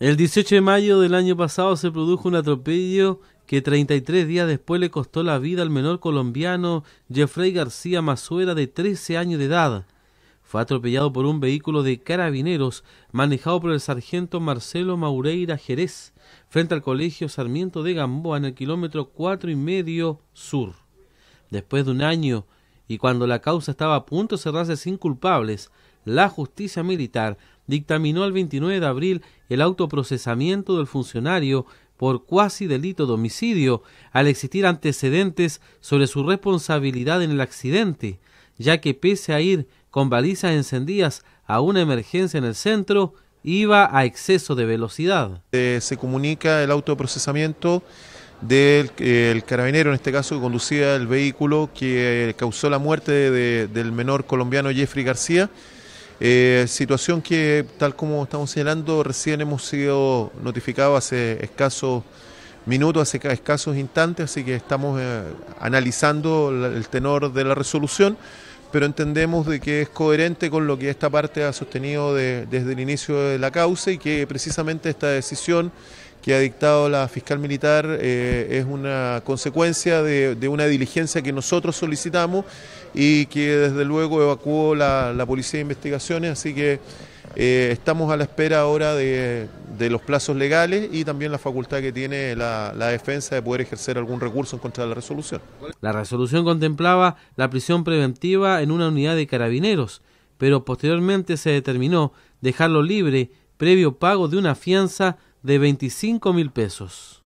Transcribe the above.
El 18 de mayo del año pasado se produjo un atropello que 33 días después le costó la vida al menor colombiano Jeffrey García Mazuera de 13 años de edad. Fue atropellado por un vehículo de carabineros manejado por el sargento Marcelo Maureira Jerez frente al colegio Sarmiento de Gamboa en el kilómetro cuatro y medio sur. Después de un año y cuando la causa estaba a punto de cerrarse sin culpables, la justicia militar dictaminó el 29 de abril el autoprocesamiento del funcionario por cuasi delito de homicidio, al existir antecedentes sobre su responsabilidad en el accidente, ya que pese a ir con balizas encendidas a una emergencia en el centro, iba a exceso de velocidad. Eh, se comunica el autoprocesamiento del carabinero, en este caso, que conducía el vehículo que eh, causó la muerte del menor colombiano Jeffrey García. Eh, situación que, tal como estamos señalando, recién hemos sido notificados hace escasos minutos, hace escasos instantes, así que estamos eh, analizando el tenor de la resolución, pero entendemos de que es coherente con lo que esta parte ha sostenido desde el inicio de la causa y que precisamente esta decisión que ha dictado la fiscal militar eh, es una consecuencia de, una diligencia que nosotros solicitamos y que desde luego evacuó la, Policía de Investigaciones, así que eh, estamos a la espera ahora de, los plazos legales y también la facultad que tiene la, defensa de poder ejercer algún recurso en contra de la resolución. La resolución contemplaba la prisión preventiva en una unidad de carabineros, pero posteriormente se determinó dejarlo libre previo pago de una fianza de 25 mil pesos.